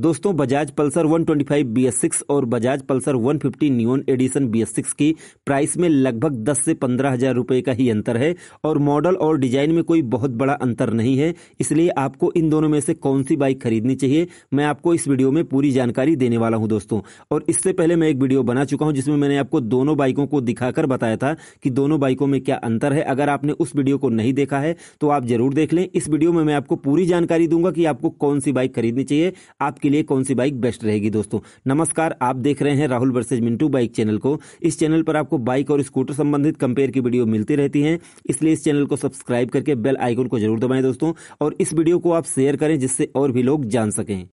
दोस्तों Bajaj Pulsar 125 six और Bajaj Pulsar 150 न्यून एडिशन सिक्स की प्राइस में लगभग 10 से पंद्रह हजार रूपए का ही अंतर है और मॉडल और डिजाइन में कोई बहुत बड़ा अंतर नहीं है इसलिए आपको इन दोनों में से कौन सी बाइक खरीदनी चाहिए मैं आपको इस वीडियो में पूरी जानकारी देने वाला हूँ दोस्तों और इससे पहले मैं एक वीडियो बना चुका हूँ जिसमें मैंने आपको दोनों बाइकों को दिखाकर बताया था कि दोनों बाइकों में क्या अंतर है अगर आपने उस वीडियो को नहीं देखा है तो आप जरूर देख लें इस वीडियो में मैं आपको पूरी जानकारी दूंगा कि आपको कौन सी बाइक खरीदनी चाहिए आपकी लिए कौन सी बाइक बेस्ट रहेगी दोस्तों नमस्कार आप देख रहे हैं Rahul versus Mintu bike channel को इस चैनल पर आपको बाइक और स्कूटर संबंधित कंपेयर की वीडियो मिलती रहती है इसलिए इस चैनल को सब्सक्राइब करके बेल आइकन को जरूर दबाएं दोस्तों और इस वीडियो को आप शेयर करें जिससे और भी लोग जान सकें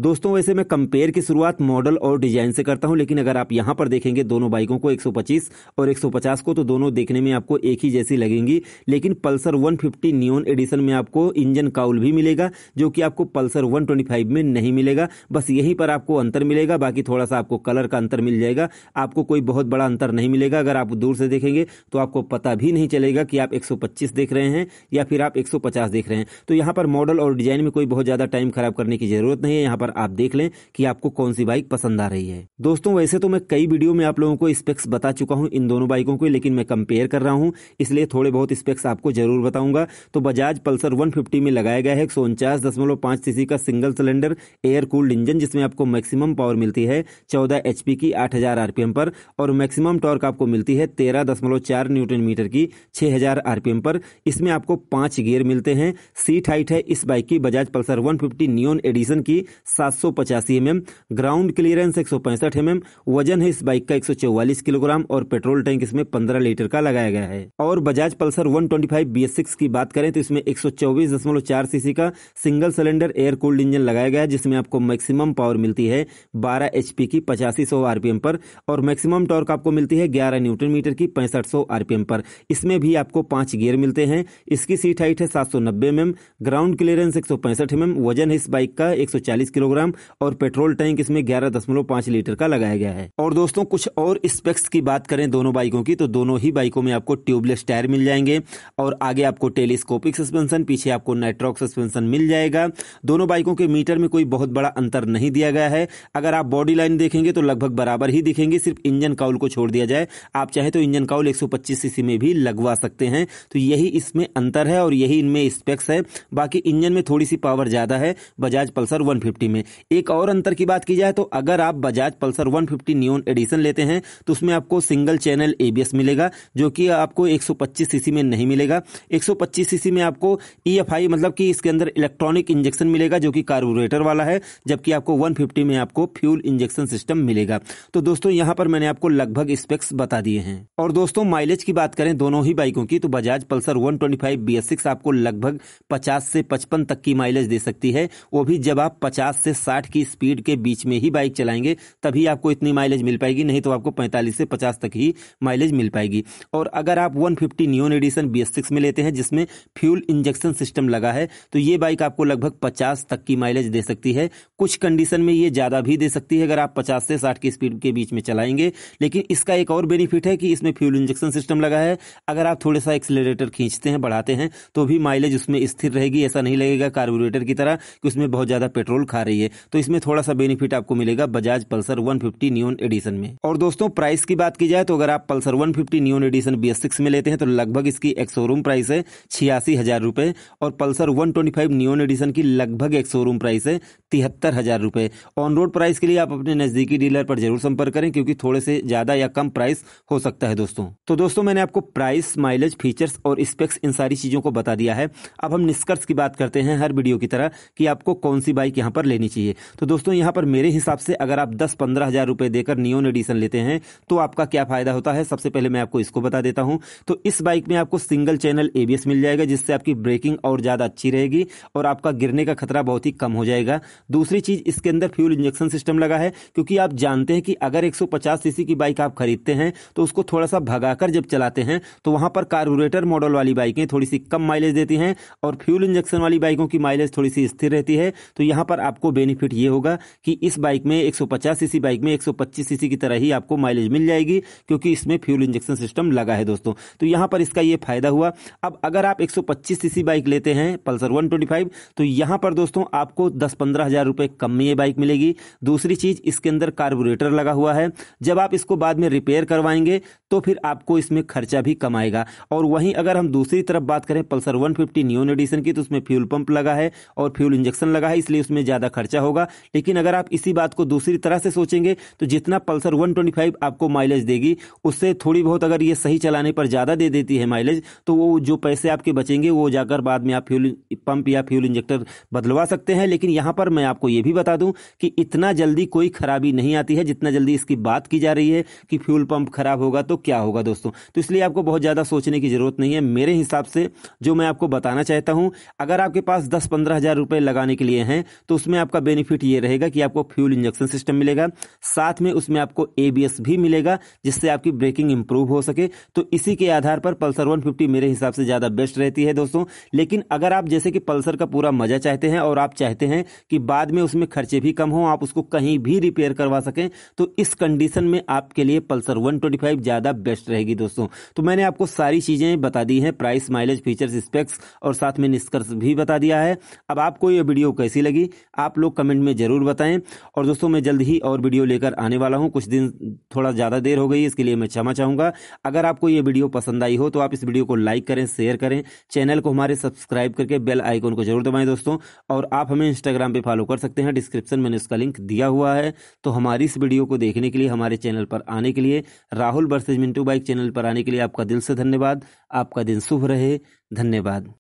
दोस्तों वैसे मैं कंपेयर की शुरुआत मॉडल और डिजाइन से करता हूं लेकिन अगर आप यहां पर देखेंगे दोनों बाइकों को 125 और 150 को तो दोनों देखने में आपको एक ही जैसी लगेंगी लेकिन पल्सर 150 न्यून एडिशन में आपको इंजन काउल भी मिलेगा जो कि आपको पल्सर 125 में नहीं मिलेगा बस यहीं पर आपको अंतर मिलेगा बाकी थोड़ा सा आपको कलर का अंतर मिल जाएगा आपको कोई बहुत बड़ा अंतर नहीं मिलेगा अगर आप दूर से देखेंगे तो आपको पता भी नहीं चलेगा कि आप एक देख रहे हैं या फिर आप एक देख रहे हैं तो यहाँ पर मॉडल और डिजाइन में कोई बहुत ज़्यादा टाइम खराब करने की जरूरत नहीं है यहाँ पर पर आप देख लें कि आपको कौन सी बाइक पसंद आ रही है दोस्तों वैसे तो मैं कई वीडियो में आप लोगों को स्पेक्स बता चुका हूँ इन दोनों बाइकों को लेकिन मैं कंपेयर कर रहा हूँ इसलिए थोड़े बहुत स्पेक्स आपको जरूर बताऊंगा तो बजाज पल्सर वन में लगाया गया है एक सीसी का single cylinder air cooled engine जिसमें आपको मैक्सिमम पावर मिलती है चौदह एचपी की आठ आरपीएम पर और मैक्सिमम टॉर्क आपको मिलती है 13.4 न्यूटन मीटर की 6000 आरपीएम पर इसमें आपको पांच गियर मिलते हैं सीट हाइट है इस बाइक की बजाज पल्सर 150 न्यून एडिशन की सात सौ पचासी एम ग्राउंड क्लियरेंस एक सौ पैंसठ एम वजन है इस बाइक का एक सौ चौवालीस किलोग्राम और पेट्रोल टैंक इसमें पंद्रह लीटर का लगाया गया है और Bajaj Pulsar one twenty five B S six की बात करें तो इसमें एक सौ चौबीस दशमलव चार सीसी का single cylinder air cooled engine लगाया गया है जिसमें आपको मैक्सिमम पावर मिलती है बारह एच की पचासी सौ आरपीएम पर और मैक्सिमम टॉर्क आपको मिलती है ग्यारह न्यूटन मीटर की पैंसठ सौ आरपीएम पर इसमें भी आपको पांच गियर मिलते हैं इसकी सीट हाइट है सात सौ नब्बे एम ग्राउंड क्लियरेंस एक सौ पैंसठ एम वजन है इस बाइक का एक सौ चालीस किलो किलोग्राम और पेट्रोल टैंक इसमें ग्यारह दशमलव पांच लीटर का लगाया गया है और दोस्तों कुछ और स्पेक्स की बात करें दोनों बाइकों की तो दोनों ही बाइकों में आपको ट्यूबलेस टायर मिल जाएंगे और आगे आपको टेलीस्कोपिक सस्पेंशन पीछे आपको नाइट्रॉक सस्पेंशन मिल जाएगा दोनों बाइकों के मीटर में कोई बहुत बड़ा अंतर नहीं दिया गया है अगर आप बॉडी लाइन देखेंगे तो लगभग बराबर ही दिखेंगे सिर्फ इंजन काउल को छोड़ दिया जाए आप चाहे तो इंजन काउल एक सीसी में भी लगवा सकते हैं तो यही इसमें अंतर है और यही इनमें स्पेक्स है बाकी इंजन में थोड़ी सी पावर ज़्यादा है बजाज पल्सर 150 में एक और अंतर की बात की जाए तो अगर आप बजाज पल्सर 150 न्यून एडिशन लेते हैं तो उसमें आपको सिंगल चैनल एबीएस मिलेगा जो कि आपको एक सीसी में नहीं मिलेगा एक सीसी में आपको ई e मतलब कि इसके अंदर इलेक्ट्रॉनिक इंजेक्शन मिलेगा जो कि कार्बोरेटर वाला है जबकि आपको वन में आपको फ्यूल इंजेक्शन सिस्टम मिलेगा तो दोस्तों यहाँ पर मैंने आपको लगभग स्पेक्स बता दिए हैं और दोस्तों माइलेज की बात करें दोनों ही बाइकों की तो बजाज पल्सर 125 ट्वेंटी आपको लगभग 50 से 55 तक की माइलेज दे सकती है वो भी जब आप 50 से 60 की स्पीड के बीच में ही बाइक चलाएंगे तभी आपको इतनी माइलेज मिल पाएगी नहीं तो आपको 45 से 50 तक ही माइलेज मिल पाएगी और अगर आप 150 फिफ्टी न्यून एडिशन बी में लेते हैं जिसमें फ्यूल इंजेक्शन सिस्टम लगा है तो ये बाइक आपको लगभग पचास तक की माइलेज दे सकती है कुछ कंडीशन में ये ज़्यादा भी दे सकती है अगर आप पचास से साठ की स्पीड के बीच में चलाएंगे लेकिन इसका एक और बेनिफिट है कि इसमें फ्यूल इंजेक्शन सिस्टम लगा है अगर आप थोड़ा सा एक्सलेटर खींचते हैं बढ़ाते हैं तो भी माइलेज उसमें स्थिर रहेगी ऐसा नहीं लगेगा कार्बोरेटर की तरह कि उसमें बहुत ज़्यादा पेट्रोल खा रही रही है तो इसमें थोड़ा सा बेनिफिट आपको मिलेगा Bajaj Pulsar one fifty new edition में और दोस्तों प्राइस की बात की जाए तो अगर आप Pulsar one fifty new edition B में लेते हैं तो लगभग इसकी एक शोरूम प्राइस है छियासी हजार रुपये और Pulsar one twenty five new edition की लगभग एक शोरूम प्राइस है तिहत्तर हजार रुपये ऑन रोड प्राइस के लिए आप अपने नजदीकी डीलर पर जरूर संपर्क करें क्योंकि थोड़े से ज्यादा या कम प्राइस हो सकता है दोस्तों तो दोस्तों मैंने आपको प्राइस माइलेज फीचर्स और स्पेक्स इन सारी चीजों को बता दिया है अब हम निष्कर्ष की बात करते हैं हर वीडियो की तरह कि आपको कौन सी बाइक यहाँ पर लेनी लेनी चाहिए तो दोस्तों यहाँ पर मेरे हिसाब से अगर आप दस पंद्रह हज़ार रुपए देकर नियोन एडिशन लेते हैं तो आपका क्या फ़ायदा होता है सबसे पहले मैं आपको इसको बता देता हूँ तो इस बाइक में आपको सिंगल चैनल एबीएस मिल जाएगा जिससे आपकी ब्रेकिंग और ज़्यादा अच्छी रहेगी और आपका गिरने का खतरा बहुत ही कम हो जाएगा दूसरी चीज़ इसके अंदर फ्यूल इंजेक्शन सिस्टम लगा है क्योंकि आप जानते हैं कि अगर एक सीसी की बाइक आप खरीदते हैं तो उसको थोड़ा सा भगाकर जब चलाते हैं तो वहां पर कार्बोरेटर मॉडल वाली बाइकें थोड़ी सी कम माइलेज देती हैं और फ्यूल इंजेक्शन वाली बाइकों की माइलेज थोड़ी सी स्थिर रहती है तो यहां पर आपको बेनिफिट ये होगा कि इस बाइक में 150 सीसी बाइक में 125 सीसी की तरह ही आपको माइलेज मिल जाएगी क्योंकि इसमें फ्यूल इंजेक्शन सिस्टम लगा है दोस्तों तो यहां पर इसका ये फायदा हुआ अब अगर आप 125 सीसी बाइक लेते हैं पल्सर 125 तो यहां पर दोस्तों आपको दस पंद्रह हजार रुपए कम में ये बाइक मिलेगी दूसरी चीज़ इसके अंदर कार्बोरेटर लगा हुआ है जब आप इसको बाद में रिपेयर करवाएंगे तो फिर आपको इसमें खर्चा भी कम आएगा और वहीं अगर हम दूसरी तरफ बात करें पल्सर 150 न्यून एडिशन की तो उसमें फ्यूल पंप लगा है और फ्यूल इंजेक्शन लगा है इसलिए उसमें ज़्यादा खर्चा होगा लेकिन अगर आप इसी बात को दूसरी तरह से सोचेंगे तो जितना पल्सर 125 आपको माइलेज देगी उससे थोड़ी बहुत अगर ये सही चलाने पर ज़्यादा दे देती है माइलेज तो वो जो पैसे आपके बचेंगे वो जाकर बाद में आप फ्यूल पंप या फ्यूल इंजेक्टर बदलवा सकते हैं लेकिन यहाँ पर मैं आपको ये भी बता दूँ कि इतना जल्दी कोई खराबी नहीं आती है जितना जल्दी इसकी बात की जा रही है कि फ्यूल पंप खराब होगा तो क्या होगा दोस्तों तो इसलिए आपको बहुत ज़्यादा सोचने की ज़रूरत नहीं है मेरे हिसाब से जो मैं आपको बताना चाहता हूँ अगर आपके पास दस पंद्रह हज़ार रुपये लगाने के लिए हैं तो उसमें आप आपका बेनिफिट ये रहेगा कि आपको फ्यूल इंजेक्शन सिस्टम मिलेगा साथ में उसमें आपको एबीएस भी मिलेगा जिससे आपकी ब्रेकिंग इंप्रूव हो सके तो इसी के आधार पर पल्सर वन मेरे हिसाब से ज़्यादा बेस्ट रहती है दोस्तों लेकिन अगर आप जैसे कि पल्सर का पूरा मज़ा चाहते हैं और आप चाहते हैं कि बाद में उसमें खर्चे भी कम हो आप उसको कहीं भी रिपेयर करवा सकें तो इस कंडीशन में आपके लिए पल्सर 125 ज़्यादा बेस्ट रहेगी दोस्तों तो मैंने आपको सारी चीज़ें बता दी हैं प्राइस माइलेज फीचर्स स्पेक्स और साथ में निष्कर्ष भी बता दिया है अब आपको यह वीडियो कैसी लगी आप लोग कमेंट में ज़रूर बताएं और दोस्तों मैं जल्द ही और वीडियो लेकर आने वाला हूं कुछ दिन थोड़ा ज़्यादा देर हो गई इसके लिए मैं क्षमा चाहूँगा अगर आपको ये वीडियो पसंद आई हो तो आप इस वीडियो को लाइक करें शेयर करें चैनल को हमारे सब्सक्राइब करके बेल आइकन को जरूर दबाएं दोस्तों और आप हमें इंस्टाग्राम पर फॉलो कर सकते हैं डिस्क्रिप्शन में उसका लिंक दिया हुआ है तो हमारी इस वीडियो को देखने के लिए हमारे चैनल पर आने के लिए Rahul versus Mintu bike channel पर आने के लिए आपका दिल से धन्यवाद आपका दिन शुभ रहे धन्यवाद